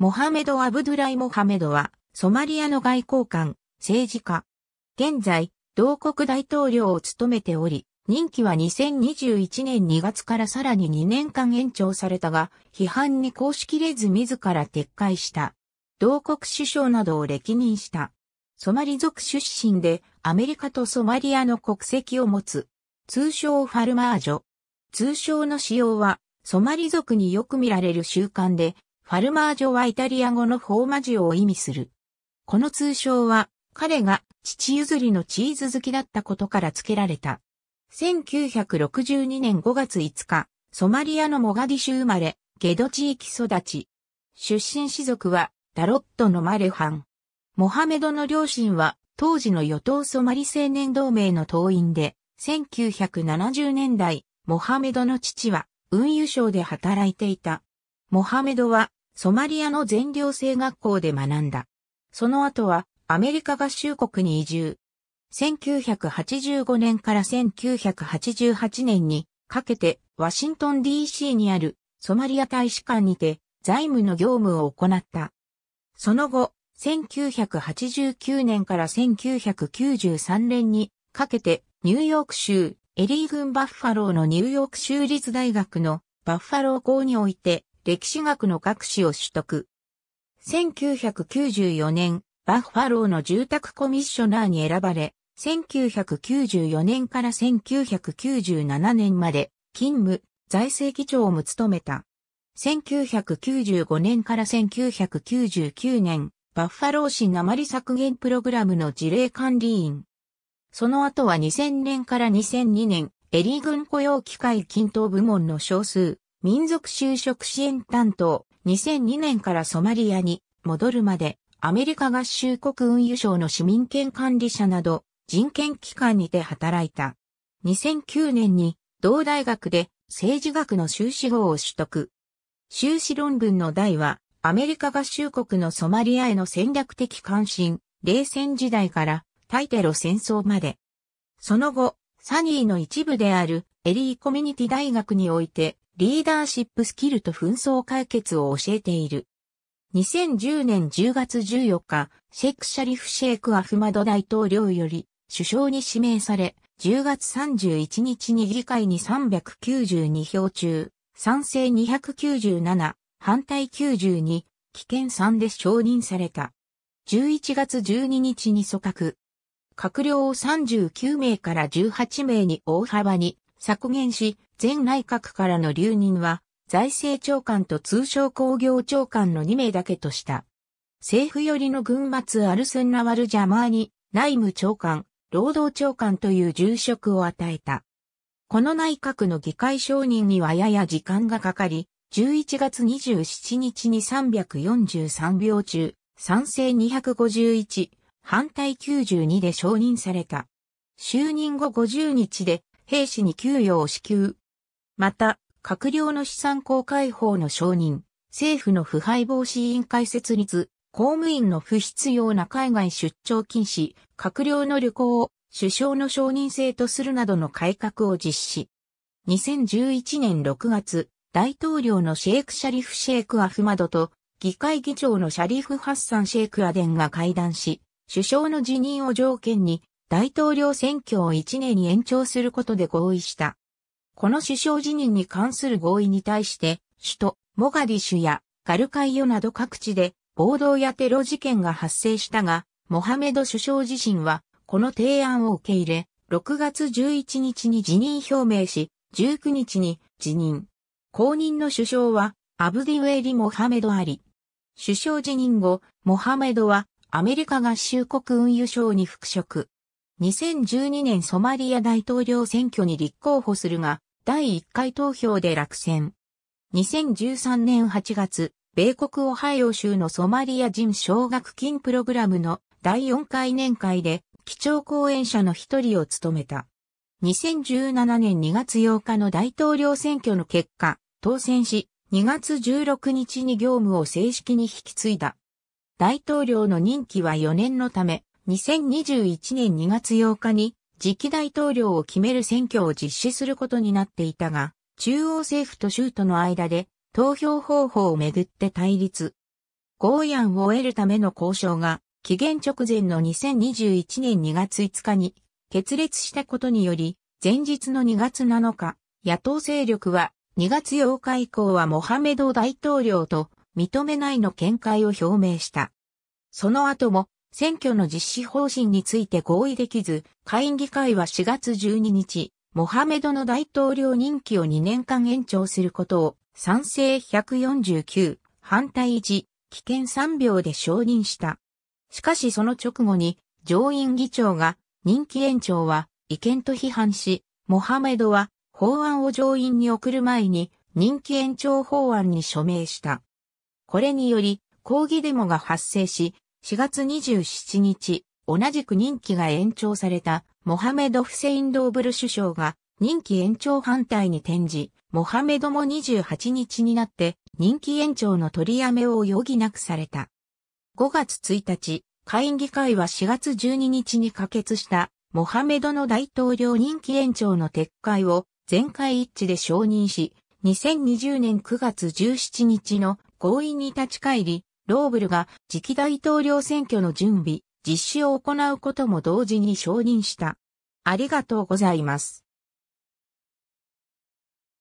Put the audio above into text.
モハメド・アブドゥライ・モハメドは、ソマリアの外交官、政治家。現在、同国大統領を務めており、任期は2021年2月からさらに2年間延長されたが、批判に公しきれず自ら撤回した。同国首相などを歴任した。ソマリ族出身で、アメリカとソマリアの国籍を持つ。通称ファルマージョ。通称の使用は、ソマリ族によく見られる習慣で、ファルマージョはイタリア語のフォーマジオを意味する。この通称は、彼が父譲りのチーズ好きだったことから付けられた。1962年5月5日、ソマリアのモガディシュ生まれ、ゲド地域育ち。出身氏族は、ダロットのマレハン。モハメドの両親は、当時の与党ソマリ青年同盟の党員で、1970年代、モハメドの父は、運輸省で働いていた。モハメドは、ソマリアの全寮制学校で学んだ。その後はアメリカ合衆国に移住。1985年から1988年にかけてワシントン DC にあるソマリア大使館にて財務の業務を行った。その後、1989年から1993年にかけてニューヨーク州エリー郡バッファローのニューヨーク州立大学のバッファロー校において歴史学の学士を取得。1994年、バッファローの住宅コミッショナーに選ばれ、1994年から1997年まで勤務、財政議長も務めた。1995年から1999年、バッファロー市鉛削減プログラムの事例管理員。その後は2000年から2002年、エリー軍雇用機会均等部門の少数、民族就職支援担当、2002年からソマリアに戻るまで、アメリカ合衆国運輸省の市民権管理者など、人権機関にて働いた。2009年に、同大学で政治学の修士号を取得。修士論文の題は、アメリカ合衆国のソマリアへの戦略的関心、冷戦時代からタイテロ戦争まで。その後、サニーの一部であるエリーコミュニティ大学においてリーダーシップスキルと紛争解決を教えている。2010年10月14日、シェイク・シャリフ・シェイク・アフマド大統領より首相に指名され、10月31日に議会に392票中、賛成297、反対92、危険3で承認された。11月12日に組閣。閣僚を39名から18名に大幅に削減し、前内閣からの留任は、財政長官と通商工業長官の2名だけとした。政府寄りの軍末アルセンナワルジャマーに内務長官、労働長官という重職を与えた。この内閣の議会承認にはやや時間がかかり、11月27日に343秒中、賛成251、反対92で承認された。就任後50日で兵士に給与を支給、また、閣僚の資産公開法の承認、政府の腐敗防止委員会設立、公務員の不必要な海外出張禁止、閣僚の旅行を首相の承認制とするなどの改革を実施。2011年6月、大統領のシェイク・シャリフ・シェイク・アフマドと、議会議長のシャリフ・ハッサン・シェイク・アデンが会談し、首相の辞任を条件に、大統領選挙を1年に延長することで合意した。この首相辞任に関する合意に対して、首都、モガディシュやガルカイヨなど各地で暴動やテロ事件が発生したが、モハメド首相自身は、この提案を受け入れ、6月11日に辞任表明し、19日に辞任。後任の首相は、アブディウェイリ・モハメド・アリ。首相辞任後、モハメドは、アメリカ合衆国運輸省に復職。2012年ソマリア大統領選挙に立候補するが、第1回投票で落選。2013年8月、米国オハイオ州のソマリア人奨学金プログラムの第4回年会で、基調講演者の一人を務めた。2017年2月8日の大統領選挙の結果、当選し、2月16日に業務を正式に引き継いだ。大統領の任期は4年のため、2021年2月8日に次期大統領を決める選挙を実施することになっていたが、中央政府と州との間で投票方法をめぐって対立。合意案を得るための交渉が期限直前の2021年2月5日に決裂したことにより、前日の2月7日、野党勢力は2月8日以降はモハメド大統領と認めないの見解を表明した。その後も選挙の実施方針について合意できず、下院議会は4月12日、モハメドの大統領任期を2年間延長することを賛成149、反対1、危険3秒で承認した。しかしその直後に上院議長が任期延長は違憲と批判し、モハメドは法案を上院に送る前に任期延長法案に署名した。これにより抗議デモが発生し、4月27日、同じく任期が延長されたモハメド・フセイン・ドーブル首相が任期延長反対に転じ、モハメドも28日になって任期延長の取りやめを余儀なくされた。5月1日、下院議会は4月12日に可決したモハメドの大統領任期延長の撤回を全会一致で承認し、2020年9月17日の合意に立ち返り、ローブルが次期大統領選挙の準備、実施を行うことも同時に承認した。ありがとうございます。